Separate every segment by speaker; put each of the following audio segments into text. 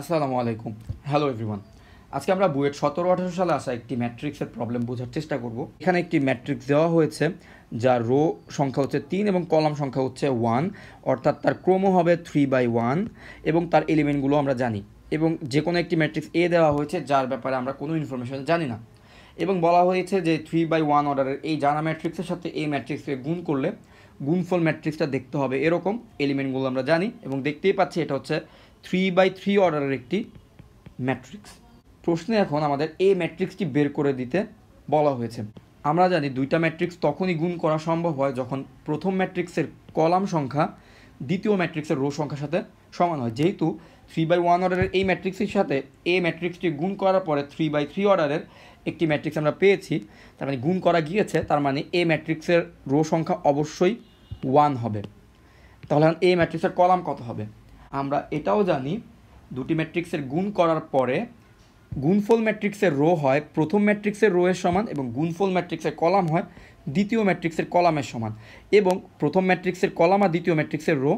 Speaker 1: আসসালামু আলাইকুম hello everyone আজকে আমরা বুয়েট সতেরো আঠারো সালে আসা একটি ম্যাট্রিক্সের প্রবলেম বোঝার চেষ্টা করব এখানে একটি ম্যাট্রিক্স দেওয়া হয়েছে যার রো সংখ্যা হচ্ছে তিন এবং কলাম সংখ্যা হচ্ছে ওয়ান অর্থাৎ তার ক্রম হবে থ্রি বাই ওয়ান এবং তার এলিমেন্টগুলো আমরা জানি এবং যে কোনো একটি ম্যাট্রিক্স এ দেওয়া হয়েছে যার ব্যাপারে আমরা কোনো ইনফরমেশন জানি না এবং বলা হয়েছে যে থ্রি বাই ওয়ান অর্ডারের এই জানা ম্যাট্রিক্সের সাথে এই ম্যাট্রিক্সকে গুণ করলে গুণফল ম্যাট্রিক্সটা দেখতে হবে এরকম এলিমেন্টগুলো আমরা জানি এবং দেখতেই পাচ্ছি এটা হচ্ছে থ্রি বাই থ্রি অর্ডারের একটি ম্যাট্রিক্স প্রশ্নে এখন আমাদের এই ম্যাট্রিক্সটি বের করে দিতে বলা হয়েছে আমরা জানি দুইটা ম্যাট্রিক্স তখনই গুণ করা সম্ভব হয় যখন প্রথম ম্যাট্রিক্সের কলাম সংখ্যা দ্বিতীয় ম্যাট্রিক্সের রো সংখ্যার সাথে সমান হয় যেহেতু থ্রি বাই ওয়ান অর্ডারের এই ম্যাট্রিক্সের সাথে এ ম্যাট্রিক্সটি গুণ করার পরে থ্রি বাই থ্রি অর্ডারের একটি ম্যাট্রিক্স আমরা পেয়েছি তার মানে গুণ করা গিয়েছে তার মানে এ ম্যাট্রিক্সের রো সংখ্যা অবশ্যই ওয়ান হবে তাহলে এই ম্যাট্রিক্সের কলাম কত হবে আমরা এটাও জানি দুটি ম্যাট্রিক্সের গুণ করার পরে গুণফল ম্যাট্রিক্সের রো হয় প্রথম ম্যাট্রিক্সের রো এর সমান এবং গুণফল ম্যাট্রিক্সের কলাম হয় দ্বিতীয় ম্যাট্রিক্সের কলামের সমান এবং প্রথম ম্যাট্রিক্সের কলাম আর দ্বিতীয় ম্যাট্রিক্সের রো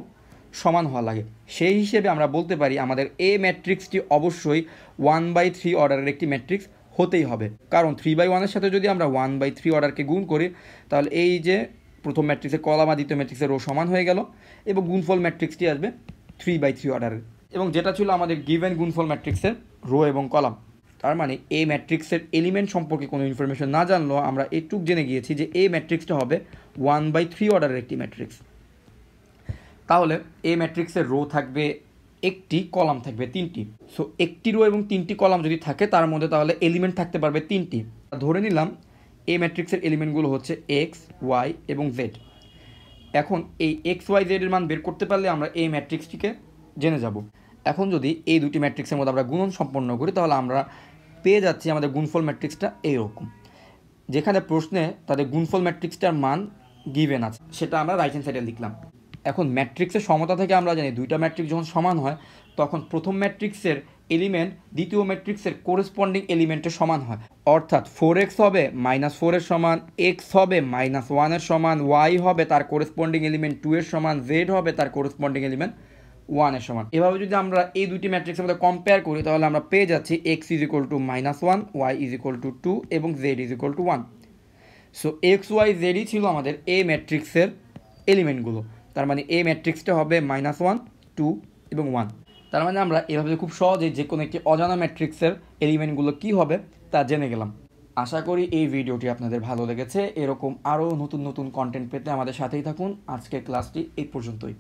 Speaker 1: সমান হওয়া লাগে সেই হিসেবে আমরা বলতে পারি আমাদের এ ম্যাট্রিক্সটি অবশ্যই ওয়ান বাই থ্রি অর্ডারের একটি ম্যাট্রিক্স হতেই হবে কারণ থ্রি বাই ওয়ানের সাথে যদি আমরা ওয়ান বাই থ্রি অর্ডারকে গুণ করি তাহলে এই যে প্রথম ম্যাট্রিক্সের কলাম আর দ্বিতীয় ম্যাট্রিক্সের রো সমান হয়ে গেল এবং গুণফল ম্যাট্রিক্সটি আসবে থ্রি বাই থ্রি অর্ডারের এবং যেটা ছিল আমাদের গিভেন গুনফল ম্যাট্রিক্সের রো এবং কলাম তার মানে এই ম্যাট্রিক্সের এলিমেন্ট সম্পর্কে কোনো ইনফরমেশন না জানলেও আমরা এটুক জেনে গিয়েছি যে এই ম্যাট্রিক্সটা হবে ওয়ান বাই থ্রি অর্ডারের একটি ম্যাট্রিক্স তাহলে এই ম্যাট্রিক্সের রো থাকবে একটি কলাম থাকবে তিনটি সো একটি রো এবং তিনটি কলাম যদি থাকে তার মধ্যে তাহলে এলিমেন্ট থাকতে পারবে তিনটি ধরে নিলাম এই ম্যাট্রিক্সের এলিমেন্টগুলো হচ্ছে এক্স ওয়াই এবং জেড এখন এই এক্স ওয়াই জেডের মান বের করতে পারলে আমরা এই ম্যাট্রিক্সটিকে জেনে যাব এখন যদি এই দুটি ম্যাট্রিক্সের মধ্যে আমরা গুণন সম্পন্ন করি তাহলে আমরা পেয়ে যাচ্ছি আমাদের গুণফল ম্যাট্রিক্সটা এইরকম যেখানে প্রশ্নে তাদের গুণফল ম্যাট্রিক্সটার মান গিভেন আছে সেটা আমরা রাইট হ্যান্ড সাইডে লিখলাম এখন ম্যাট্রিক্সের সমতা থেকে আমরা জানি দুইটা ম্যাট্রিক্স যখন সমান হয় তখন প্রথম ম্যাট্রিক্সের এলিমেন্ট দ্বিতীয় ম্যাট্রিক্সের কোরেসপন্ডিং এলিমেন্টের সমান হয় অর্থাৎ ফোর এক্স হবে মাইনাস ফোরের সমান এক্স হবে মাইনাস ওয়ানের সমান ওয়াই হবে তার কোরেসপন্ডিং এলিমেন্ট টু এর সমান জেড হবে তার কোরেসপন্ডিং এলিমেন্ট ওয়ানের সমান এভাবে যদি আমরা এই দুটি ম্যাট্রিক্সের মধ্যে কম্পেয়ার করি তাহলে আমরা পেয়ে যাচ্ছি X is equal to minus one Y is equal to two এবং Z is equal to one so X Y জেডই ছিল আমাদের এ ম্যাট্রিক্সের এলিমেন্টগুলো তার মানে এ ম্যাট্রিক্সটা হবে মাইনাস ওয়ান টু এবং ওয়ান তার মানে আমরা এভাবে খুব সহজেই যে কোনো একটি অজানা ম্যাট্রিক্সের এলিমেন্টগুলো কি হবে তা জেনে গেলাম আশা করি এই ভিডিওটি আপনাদের ভালো লেগেছে এরকম আরও নতুন নতুন কন্টেন্ট পেতে আমাদের সাথেই থাকুন আজকের ক্লাসটি এই পর্যন্তই